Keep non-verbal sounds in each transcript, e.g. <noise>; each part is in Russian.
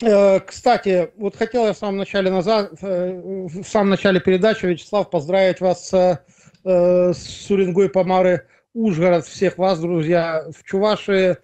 Э, кстати, вот хотел я в самом начале, назад, э, в самом начале передачи, Вячеслав, поздравить вас с, э, с Сурингой Помары Ужгород, всех вас, друзья, в Чувашии.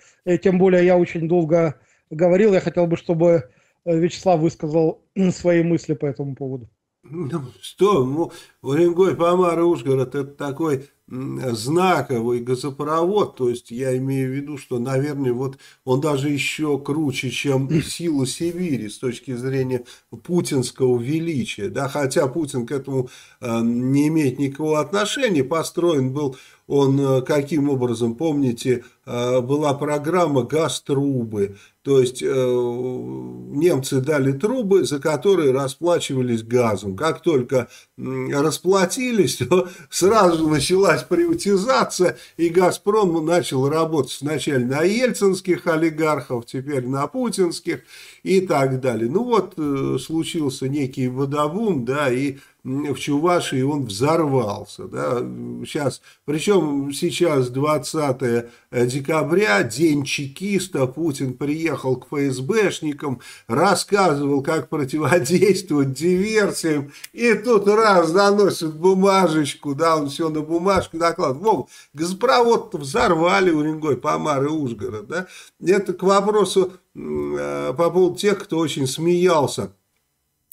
тем более я очень долго говорил, я хотел бы, чтобы Вячеслав высказал <clears throat> свои мысли по этому поводу. Ну, что, ну, Уренгой, Помары, Ужгород, это такой знаковый газопровод, то есть я имею в виду, что, наверное, вот он даже еще круче, чем <clears throat> сила Сибири с точки зрения путинского величия, да, хотя Путин к этому э, не имеет никакого отношения, построен был он э, каким образом, помните, э, была программа «Газ трубы», то есть э, немцы дали трубы, за которые расплачивались газом. Как только расплатились, <laughs> то сразу началась началась приватизация, и «Газпром» начал работать сначала на ельцинских олигархов, теперь на путинских и так далее. Ну вот э, случился некий водобум, да, и в Чувашии, он взорвался. Да? Сейчас, причем сейчас 20 декабря, день чекиста, Путин приехал к ФСБшникам, рассказывал, как противодействовать диверсиям, и тут раз наносит бумажечку, да, он все на бумажку накладывает. Вов, газопровод взорвали у Уренгой, Помары, Ужгород. Да? Это к вопросу э, по поводу тех, кто очень смеялся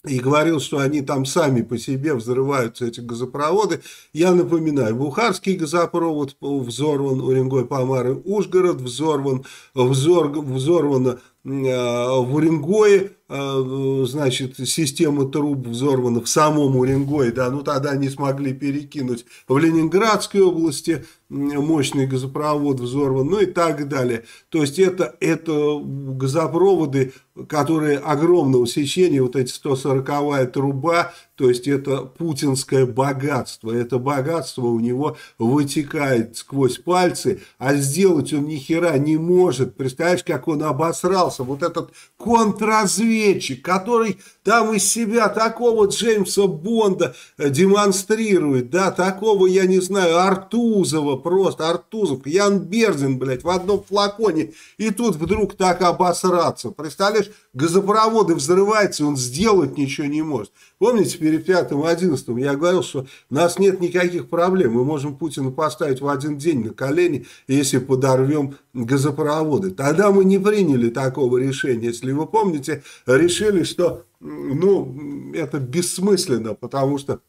и говорил, что они там сами по себе взрываются, эти газопроводы. Я напоминаю, Бухарский газопровод взорван, Уренгой Помары Ужгород взорван, взор, взорвано Э, в Уренгое, э, значит, система труб взорвана в самом Уренгое, да, ну тогда не смогли перекинуть. В Ленинградской области мощный газопровод взорван, ну и так далее. То есть это, это газопроводы, которые огромного сечения, вот эти 140-я труба, то есть это путинское богатство, это богатство у него вытекает сквозь пальцы, а сделать он ни хера не может, представляешь, как он обосрался, вот этот контрразведчик, который там из себя такого Джеймса Бонда э, демонстрирует, да, такого, я не знаю, Артузова просто, Артузов, Ян Бердин, блядь, в одном флаконе, и тут вдруг так обосраться, представляешь, газопроводы взрываются, он сделать ничего не может. Помните, перед 5 и 11 я говорил, что у нас нет никаких проблем. Мы можем Путина поставить в один день на колени, если подорвем газопроводы. Тогда мы не приняли такого решения. Если вы помните, решили, что ну, это бессмысленно, потому что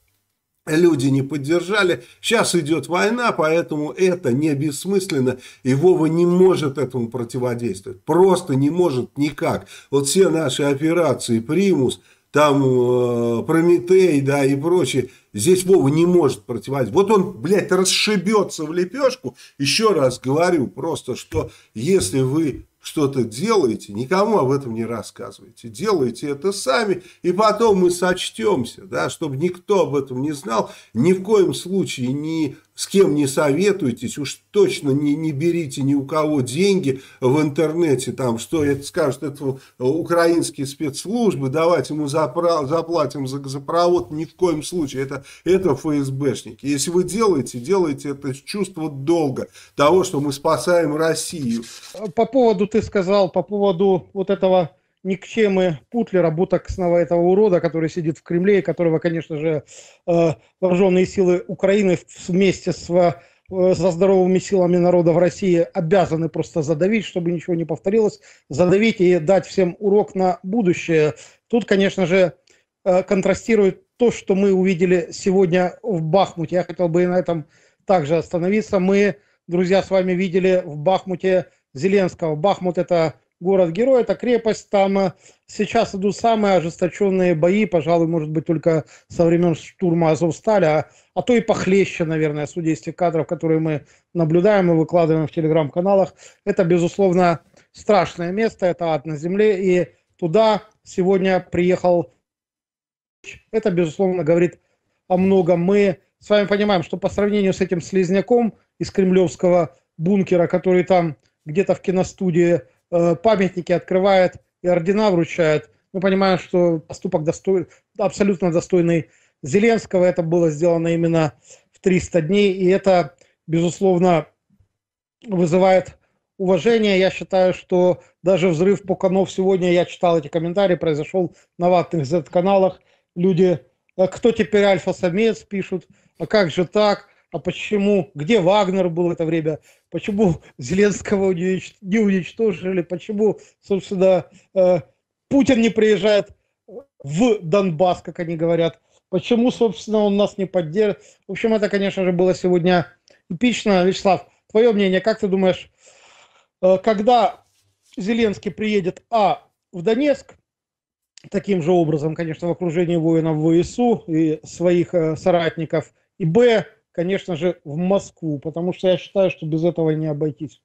люди не поддержали. Сейчас идет война, поэтому это не бессмысленно. И Вова не может этому противодействовать. Просто не может никак. Вот все наши операции «Примус», там э, Прометей, да, и прочее. Здесь Вова не может противостоять. Вот он, блядь, расшибется в лепешку. Еще раз говорю просто, что если вы что-то делаете, никому об этом не рассказывайте. Делайте это сами, и потом мы сочтемся, да, чтобы никто об этом не знал. Ни в коем случае не с кем не советуйтесь, уж точно не, не берите ни у кого деньги в интернете, там, что это скажут, это украинские спецслужбы, давайте мы запра- заплатим за газопровод, ни в коем случае, это, это ФСБшники. Если вы делаете, делайте это чувство долга, того, что мы спасаем Россию. По поводу, ты сказал, по поводу вот этого никчемы Путлера, бутоксного этого урода, который сидит в Кремле, и которого, конечно же, э, вооруженные силы Украины вместе с э, со здоровыми силами народа в России обязаны просто задавить, чтобы ничего не повторилось, задавить и дать всем урок на будущее. Тут, конечно же, э, контрастирует то, что мы увидели сегодня в Бахмуте. Я хотел бы и на этом также остановиться. Мы, друзья, с вами видели в Бахмуте Зеленского. Бахмут – это город-герой, это крепость, там сейчас идут самые ожесточенные бои, пожалуй, может быть, только со времен штурма Азовсталя, а, а, то и похлеще, наверное, судя из тех кадров, которые мы наблюдаем и выкладываем в телеграм-каналах. Это, безусловно, страшное место, это ад на земле, и туда сегодня приехал... Это, безусловно, говорит о многом. Мы с вами понимаем, что по сравнению с этим слезняком из кремлевского бункера, который там где-то в киностудии Э, памятники открывает и ордена вручает. Мы ну, понимаем, что поступок достой, абсолютно достойный Зеленского. Это было сделано именно в 300 дней, и это, безусловно, вызывает уважение. Я считаю, что даже взрыв Пуканов сегодня, я читал эти комментарии, произошел на ватных Z-каналах. Люди, «А кто теперь Альфа-самец, пишут, а как же так? а почему, где Вагнер был в это время, почему Зеленского не уничтожили, почему, собственно, э, Путин не приезжает в Донбасс, как они говорят, почему, собственно, он нас не поддерживает В общем, это, конечно же, было сегодня эпично. Вячеслав, твое мнение, как ты думаешь, э, когда Зеленский приедет, а, в Донецк, таким же образом, конечно, в окружении воинов ВСУ и своих э, соратников, и, б, конечно же, в Москву, потому что я считаю, что без этого не обойтись.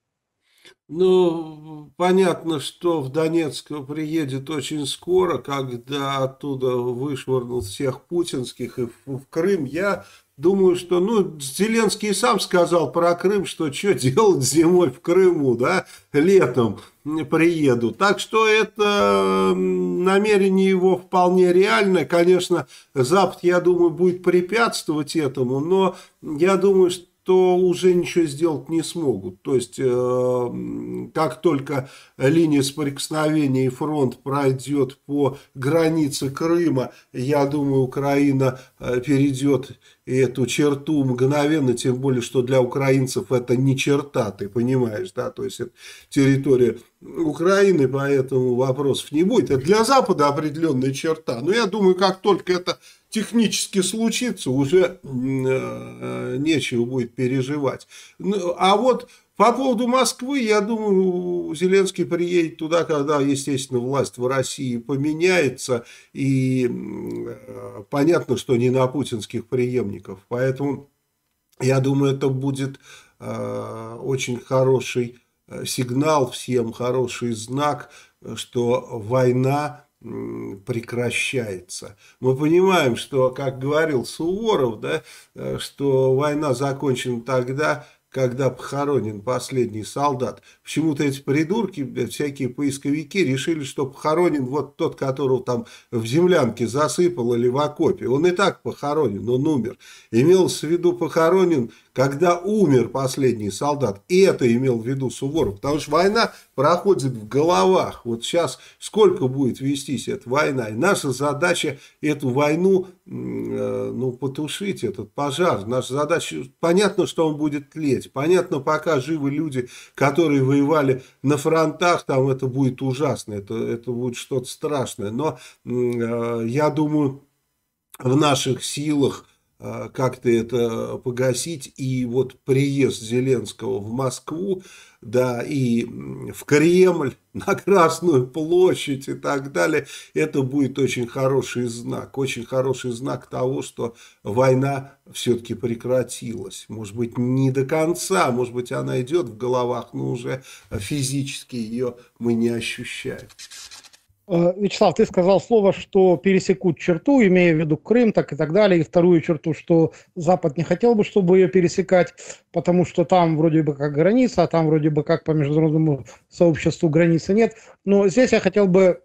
Ну, понятно, что в Донецк приедет очень скоро, когда оттуда вышвырнут всех путинских и в Крым. Я Думаю, что, ну, Зеленский сам сказал про Крым, что что делать зимой в Крыму, да, летом приеду. Так что это намерение его вполне реальное. Конечно, Запад, я думаю, будет препятствовать этому, но я думаю, что то уже ничего сделать не смогут. То есть, э, как только линия соприкосновения и фронт пройдет по границе Крыма, я думаю, Украина э, перейдет эту черту мгновенно, тем более, что для украинцев это не черта, ты понимаешь, да, то есть это территория Украины, поэтому вопросов не будет. Это для Запада определенная черта, но я думаю, как только это технически случится, уже э, нечего будет переживать. Ну, а вот по поводу Москвы, я думаю, Зеленский приедет туда, когда, естественно, власть в России поменяется, и э, понятно, что не на путинских преемников, поэтому я думаю, это будет э, очень хороший э, сигнал всем, хороший знак, что война прекращается. Мы понимаем, что, как говорил Суворов, да, э, что война закончена тогда, когда похоронен последний солдат. Почему-то эти придурки, всякие поисковики решили, что похоронен вот тот, которого там в землянке засыпал или в окопе. Он и так похоронен, он умер. Имелось в виду похоронен когда умер последний солдат. И это имел в виду Суворов, потому что война проходит в головах. Вот сейчас сколько будет вестись эта война. И наша задача эту войну, э, ну, потушить этот пожар. Наша задача, понятно, что он будет тлеть. Понятно, пока живы люди, которые воевали на фронтах, там это будет ужасно, это, это будет что-то страшное. Но э, я думаю, в наших силах Э, как-то это погасить. И вот приезд Зеленского в Москву, да, и в Кремль, <laughs> на Красную площадь и так далее, это будет очень хороший знак, очень хороший знак того, что война все-таки прекратилась. Может быть, не до конца, может быть, она идет в головах, но уже физически ее мы не ощущаем. Э, Вячеслав, ты сказал слово, что пересекут черту, имея в виду Крым, так и так далее, и вторую черту, что Запад не хотел бы, чтобы ее пересекать, потому что там вроде бы как граница, а там вроде бы как по международному сообществу границы нет. Но здесь я хотел бы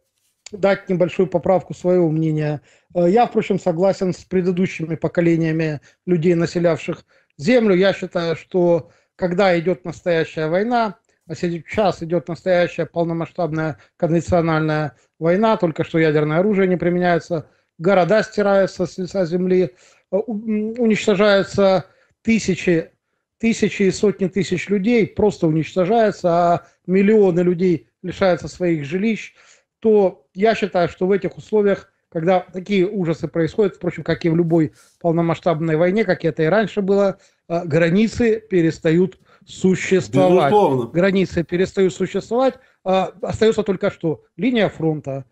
дать небольшую поправку своего мнения. Э, я, впрочем, согласен с предыдущими поколениями людей, населявших Землю. Я считаю, что когда идет настоящая война, а сейчас идет настоящая полномасштабная конвенциональная война, только что ядерное оружие не применяется, города стираются с лица земли, э, уничтожаются тысячи, тысячи и сотни тысяч людей, просто уничтожаются, а миллионы людей лишаются своих жилищ, то я считаю, что в этих условиях когда такие ужасы происходят, впрочем, как и в любой полномасштабной войне, как это и раньше было, э, границы перестают существовать. Безусловно. Границы перестают существовать, а остается только что? Линия фронта.